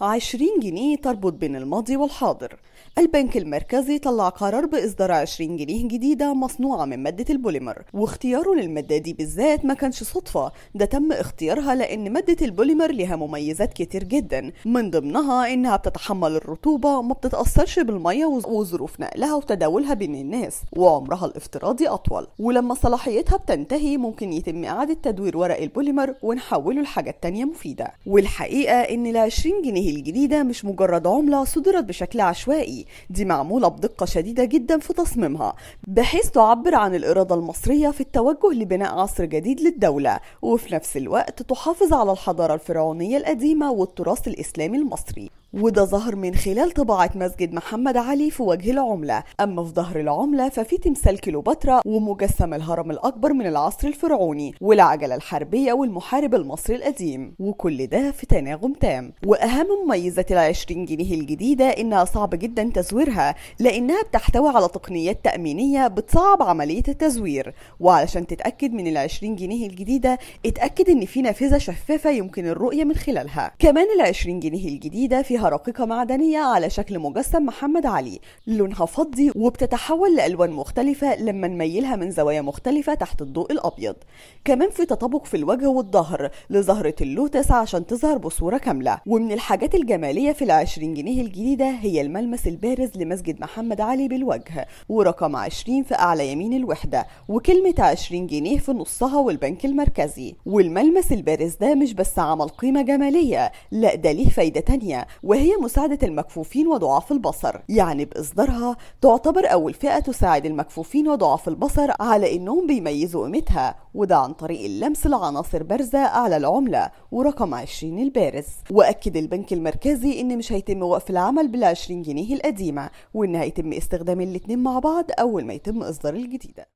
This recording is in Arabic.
20 جنيه تربط بين الماضي والحاضر البنك المركزي طلع قرار بإصدار 20 جنيه جديدة مصنوعة من مادة البوليمر واختياره للمادة دي بالذات ما كانش صدفة ده تم اختيارها لأن مادة البوليمر لها مميزات كتير جدا من ضمنها إنها بتتحمل الرطوبة ما بتتأثرش بالمية وظروف نقلها وتداولها بين الناس وعمرها الافتراضي أطول ولما صلاحيتها بتنتهي ممكن يتم إعادة تدوير ورق البوليمر ونحوله لحاجات تانية مفيدة والحقيقة إن ال 20 جنيه الجديدة مش مجرد عملة صدرت بشكل عشوائي دي معمولة بدقة شديدة جدا في تصميمها بحيث تعبر عن الإرادة المصرية في التوجه لبناء عصر جديد للدولة وفي نفس الوقت تحافظ على الحضارة الفرعونية القديمة والتراث الإسلامي المصري وده ظهر من خلال طباعة مسجد محمد علي في وجه العملة أما في ظهر العملة ففي تمثال كيلوباترا ومجسم الهرم الأكبر من العصر الفرعوني والعجلة الحربية والمحارب المصري القديم وكل ده في تناغم تام وأهم مميزة العشرين جنيه الجديدة إنها صعب جدا تزويرها لأنها بتحتوي على تقنيات تأمينية بتصعب عملية التزوير وعلشان تتأكد من العشرين جنيه الجديدة اتأكد إن في نافذة شفافة يمكن الرؤية من خلالها كمان العشرين جنيه الجديدة في فيها رقيقة معدنية على شكل مجسم محمد علي لونها فضي وبتتحول لألوان مختلفة لما نميلها من زوايا مختلفة تحت الضوء الأبيض كمان في تطابق في الوجه والظهر لزهرة اللوتس عشان تظهر بصورة كاملة ومن الحاجات الجمالية في العشرين جنيه الجديدة هي الملمس البارز لمسجد محمد علي بالوجه ورقم 20 في أعلى يمين الوحدة وكلمة 20 جنيه في نصها والبنك المركزي والملمس البارز ده مش بس عمل قيمة جمالية لا ده ليه فايدة تانية وهي مساعدة المكفوفين وضعاف البصر يعني بإصدارها تعتبر أول فئة تساعد المكفوفين وضعاف البصر على إنهم بيميزوا قيمتها وده عن طريق اللمس لعناصر بارزة على العملة ورقم 20 البارز وأكد البنك المركزي إن مش هيتم وقف العمل بال 20 جنيه القديمة وإن هيتم استخدام الاتنين مع بعض أول ما يتم إصدار الجديدة